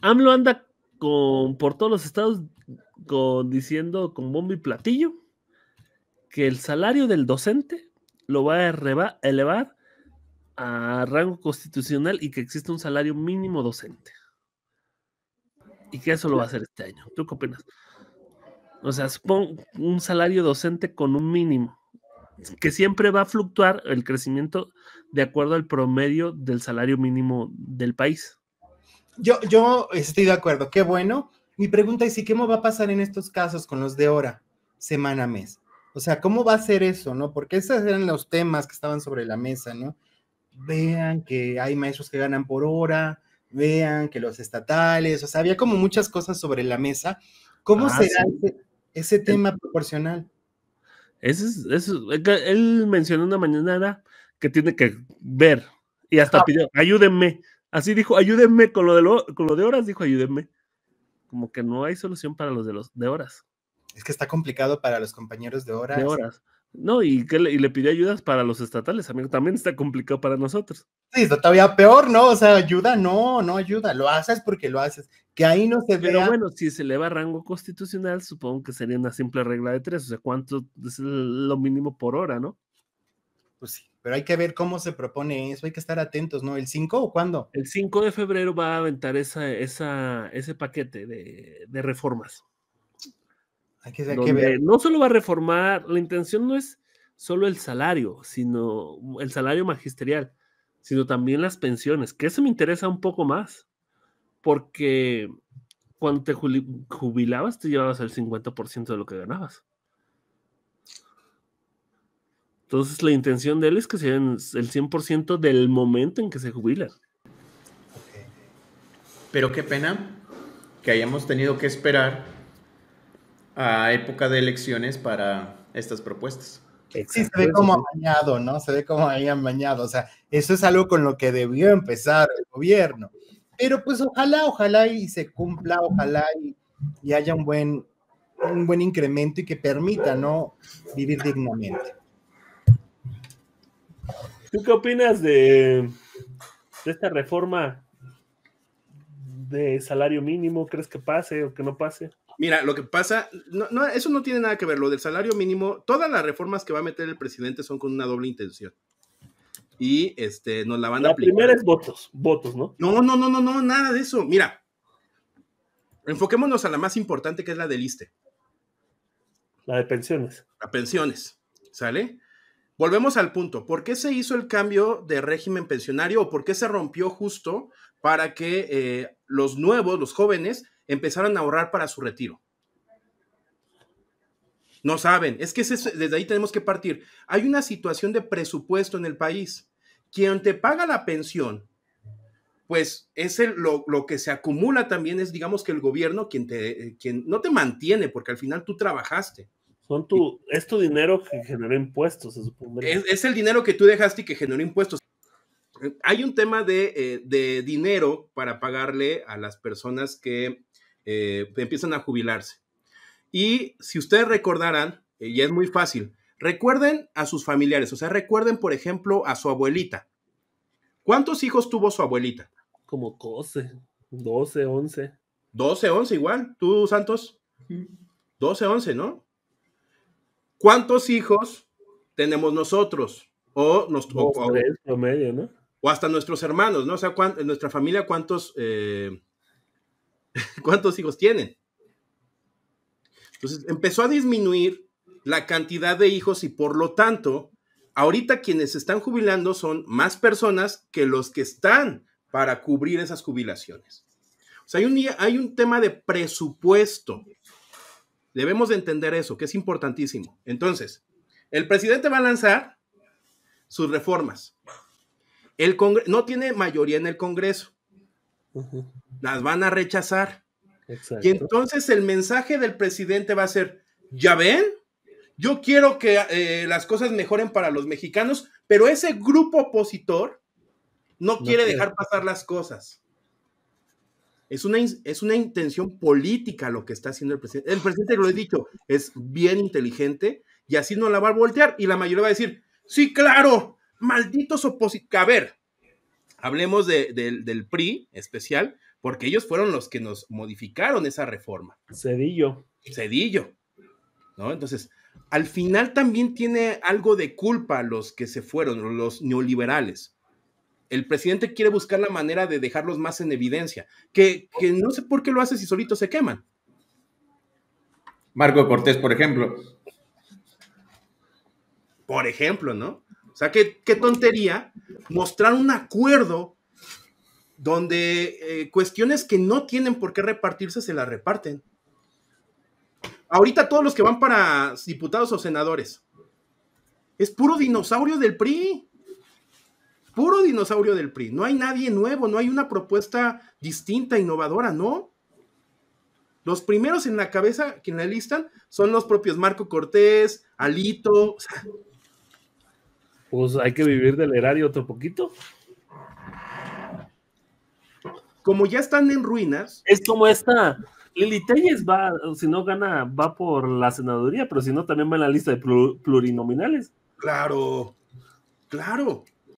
AMLO anda con, por todos los estados diciendo con bombo y platillo que el salario del docente lo va a elevar a rango constitucional y que existe un salario mínimo docente. Y que eso lo va a hacer este año. ¿Tú qué opinas? O sea, supongo un salario docente con un mínimo, que siempre va a fluctuar el crecimiento de acuerdo al promedio del salario mínimo del país. Yo, estoy de acuerdo, qué bueno. Mi pregunta es, ¿y cómo va a pasar en estos casos con los de hora, semana, mes? O sea, ¿cómo va a ser eso, no? Porque esos eran los temas que estaban sobre la mesa, ¿no? Vean que hay maestros que ganan por hora, vean que los estatales, o sea, había como muchas cosas sobre la mesa. ¿Cómo ah, será ese, tema proporcional? eso, él mencionó una mañana que tiene que ver y hasta ah. pidió, ayúdenme, Así dijo, ayúdenme con lo de, lo, con lo de horas, dijo, ayúdenme. Como que no hay solución para los de, los, de horas. Es que está complicado para los compañeros de horas. De horas. No, y, que le, y le pidió ayudas para los estatales, También está complicado para nosotros. Sí, está todavía peor, ¿no? O sea, ayuda, no, no ayuda. Lo haces porque lo haces. Que ahí no se ve. Pero bueno, si se eleva rango constitucional, supongo que sería una simple regla de tres. O sea, ¿cuánto es lo mínimo por hora, no? Pues pero hay que ver cómo se propone eso, hay que estar atentos, ¿no? ¿El 5 o cuándo? El 5 de febrero va a aventar ese paquete de, reformas. Hay que, que ver. No solo va a reformar, la intención no es solo el salario, sino el salario magisterial, sino también las pensiones, que eso me interesa un poco más, porque cuando te jubilabas te llevabas el 50% de lo que ganabas. Entonces la intención de él es que sean el 100% del momento en que se jubila. Pero qué pena que hayamos tenido que esperar a época de elecciones para estas propuestas. Sí, se ve como amañado, ¿no? Se ve como ahí amañado. O sea, eso es algo con lo que debió empezar el gobierno. Pero pues ojalá, ojalá y se cumpla, ojalá y, y haya un buen, un buen incremento y que permita, ¿no? Vivir dignamente. ¿Tú qué opinas de, esta reforma de salario mínimo? ¿Crees que pase o que no pase? Mira, lo que pasa, eso no tiene nada que ver, lo del salario mínimo, todas las reformas que va a meter el presidente son con una doble intención. Y este, nos la van a aplicar. La primera es votos, votos, ¿no? No, no, no, no, no, nada de eso. Mira, enfoquémonos a la más importante que es la del ISTE. La de pensiones. A pensiones, ¿sale? Volvemos al punto. ¿Por qué se hizo el cambio de régimen pensionario o por qué se rompió justo para que eh, los nuevos, los jóvenes, empezaran a ahorrar para su retiro? No saben. Es que desde ahí tenemos que partir. Hay una situación de presupuesto en el país. Quien te paga la pensión, pues es lo, que se acumula también es, digamos que el gobierno quien, te, eh, quien no te mantiene, porque al final tú trabajaste son tu, es tu dinero que generó impuestos, se supone. Es, el dinero que tú dejaste y que generó impuestos. Hay un tema de, eh, de dinero para pagarle a las personas que eh, empiezan a jubilarse. Y si ustedes recordaran eh, y es muy fácil, recuerden a sus familiares, o sea, recuerden, por ejemplo, a su abuelita. ¿Cuántos hijos tuvo su abuelita? Como 12, 12, 11. 12, 11 igual. ¿Tú, Santos? 12, 11, ¿no? ¿Cuántos hijos tenemos nosotros? O, hasta nuestros hermanos, ¿no? O sea, en nuestra familia, ¿cuántos, eh, ¿cuántos hijos tienen? Entonces, empezó a disminuir la cantidad de hijos y por lo tanto, ahorita quienes están jubilando son más personas que los que están para cubrir esas jubilaciones. O sea, hay un, hay un tema de presupuesto. Debemos entender eso, que es importantísimo. Entonces, el presidente va a lanzar sus reformas. El no tiene mayoría en el Congreso. Las van a rechazar. Y entonces el mensaje del presidente va a ser, ¿ya ven? Yo quiero que eh, las cosas mejoren para los mexicanos, pero ese grupo opositor no, quiere dejar pasar las cosas. Es una, intención política lo que está haciendo el presidente. El presidente, lo he dicho, es bien inteligente y así no la va a voltear. Y la mayoría va a decir, sí, claro, malditos opositores. A ver, hablemos del PRI especial, porque ellos fueron los que nos modificaron esa reforma. Cedillo. Cedillo. ¿No? Entonces, al final también tiene algo de culpa los que se fueron, los neoliberales. El presidente quiere buscar la manera de dejarlos más en evidencia, que, no sé por qué lo hace si solitos se queman. Marco Cortés, por ejemplo. Por ejemplo, ¿no? O sea, qué, qué tontería mostrar un acuerdo donde eh, cuestiones que no tienen por qué repartirse se las reparten. Ahorita todos los que van para diputados o senadores. Es puro dinosaurio del PRI puro dinosaurio del PRI. No hay nadie nuevo, no hay una propuesta distinta, innovadora, ¿no? Los primeros en la cabeza que la listan son los propios Marco Cortés, Alito. pues hay que vivir del erario otro poquito. Como ya están en ruinas. Es como esta. Lili Telles va, si no gana, va por la senaduría, pero si no, también va en la lista de plurinominales. Claro, claro.